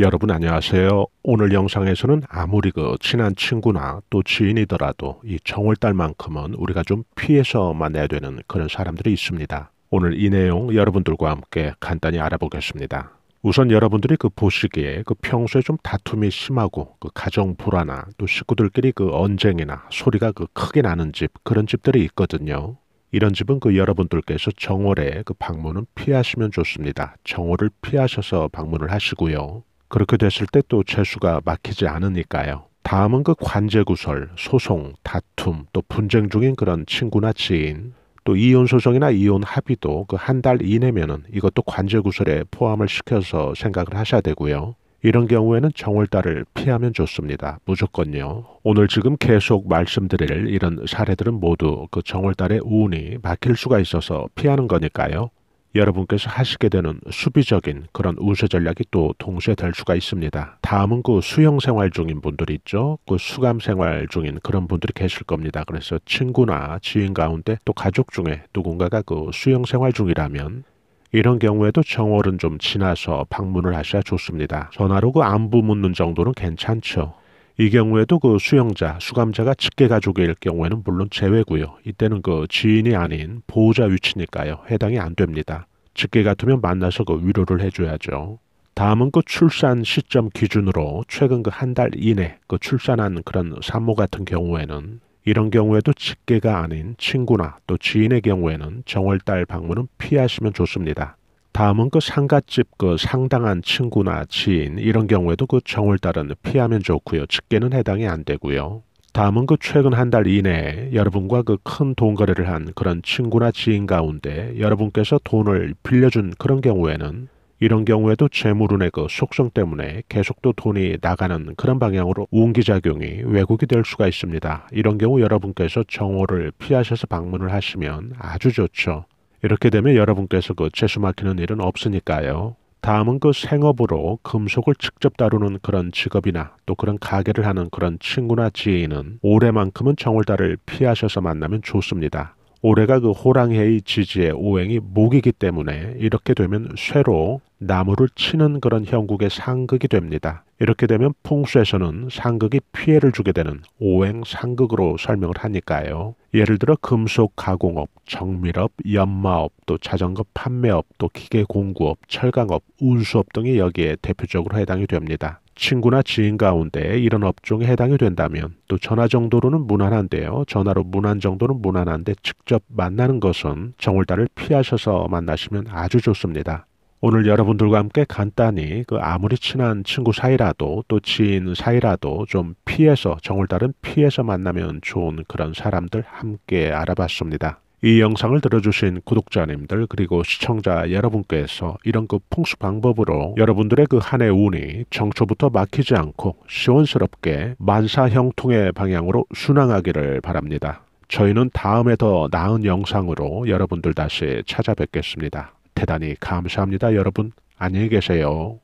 여러분 안녕하세요. 오늘 영상에서는 아무리 그 친한 친구나 또 지인이더라도 이 정월달만큼은 우리가 좀 피해서 만나야 되는 그런 사람들이 있습니다. 오늘 이 내용 여러분들과 함께 간단히 알아보겠습니다. 우선 여러분들이 그 보시기에 그 평소에 좀 다툼이 심하고 그 가정 불화나 또 식구들끼리 그 언쟁이나 소리가 그 크게 나는 집 그런 집들이 있거든요. 이런 집은 그 여러분들께서 정월에 그 방문은 피하시면 좋습니다. 정월을 피하셔서 방문을 하시고요. 그렇게 됐을 때 또 재수가 막히지 않으니까요. 다음은 그 관제 구설, 소송, 다툼, 또 분쟁 중인 그런 친구나 지인, 또 이혼 소송이나 이혼 합의도 그 한 달 이내면은 이것도 관제 구설에 포함을 시켜서 생각을 하셔야 되고요. 이런 경우에는 정월달을 피하면 좋습니다. 무조건요. 오늘 지금 계속 말씀드릴 이런 사례들은 모두 그정월달에 운이 막힐 수가 있어서 피하는 거니까요. 여러분께서 하시게 되는 수비적인 그런 우세 전략이 또 동시에 될 수가 있습니다. 다음은 그 수영 생활 중인 분들이 있죠. 그 수감 생활 중인 그런 분들이 계실 겁니다. 그래서 친구나 지인 가운데 또 가족 중에 누군가가 그 수영 생활 중이라면 이런 경우에도 정월은 좀 지나서 방문을 하셔야 좋습니다. 전화로 그 안부 묻는 정도는 괜찮죠. 이 경우에도 그수영자 수감자가 직계 가족일 경우에는 물론 제외고요. 이때는 그 지인이 아닌 보호자 위치니까요. 해당이 안 됩니다. 직계 같으면 만나서 그 위로를 해줘야죠. 다음은 그 출산 시점 기준으로 최근 그 한 달 이내 그 출산한 그런 산모 같은 경우에는 이런 경우에도 직계가 아닌 친구나 또 지인의 경우에는 정월달 방문은 피하시면 좋습니다. 다음은 그 상갓집 그 상당한 친구나 지인 이런 경우에도 그 정월달은 피하면 좋고요. 직계는 해당이 안 되고요. 다음은 그 최근 한 달 이내에 여러분과 그 큰돈 거래를 한 그런 친구나 지인 가운데 여러분께서 돈을 빌려준 그런 경우에는 이런 경우에도 재물운의 그 속성 때문에 계속 또 돈이 나가는 그런 방향으로 운기작용이 왜곡이 될 수가 있습니다. 이런 경우 여러분께서 정오를 피하셔서 방문을 하시면 아주 좋죠. 이렇게 되면 여러분께서 그 재수 막히는 일은 없으니까요. 다음은 그 생업으로 금속을 직접 다루는 그런 직업이나 또 그런 가게를 하는 그런 친구나 지인은 올해만큼은 정월달을 피하셔서 만나면 좋습니다. 올해가 그 호랑해의 지지의 오행이 목이기 때문에 이렇게 되면 쇠로 나무를 치는 그런 형국의 상극이 됩니다. 이렇게 되면 풍수에서는 상극이 피해를 주게 되는 오행상극으로 설명을 하니까요. 예를 들어 금속 가공업, 정밀업, 연마업, 또 자전거 판매업, 또 기계 공구업, 철강업, 운수업 등이 여기에 대표적으로 해당이 됩니다. 친구나 지인 가운데 이런 업종에 해당이 된다면 또 전화 정도로는 무난한데요. 전화로 무난 정도는 무난한데 직접 만나는 것은 정월달을 피하셔서 만나시면 아주 좋습니다. 오늘 여러분들과 함께 간단히 그 아무리 친한 친구 사이라도 또 지인 사이라도 좀 피해서 정을 따른 피해서 만나면 좋은 그런 사람들 함께 알아봤습니다. 이 영상을 들어주신 구독자님들 그리고 시청자 여러분께서 이런 그 풍수 방법으로 여러분들의 그 한해 운이 정초부터 막히지 않고 시원스럽게 만사형통의 방향으로 순항하기를 바랍니다. 저희는 다음에 더 나은 영상으로 여러분들 다시 찾아뵙겠습니다. 대단히 감사합니다. 여러분 안녕히 계세요.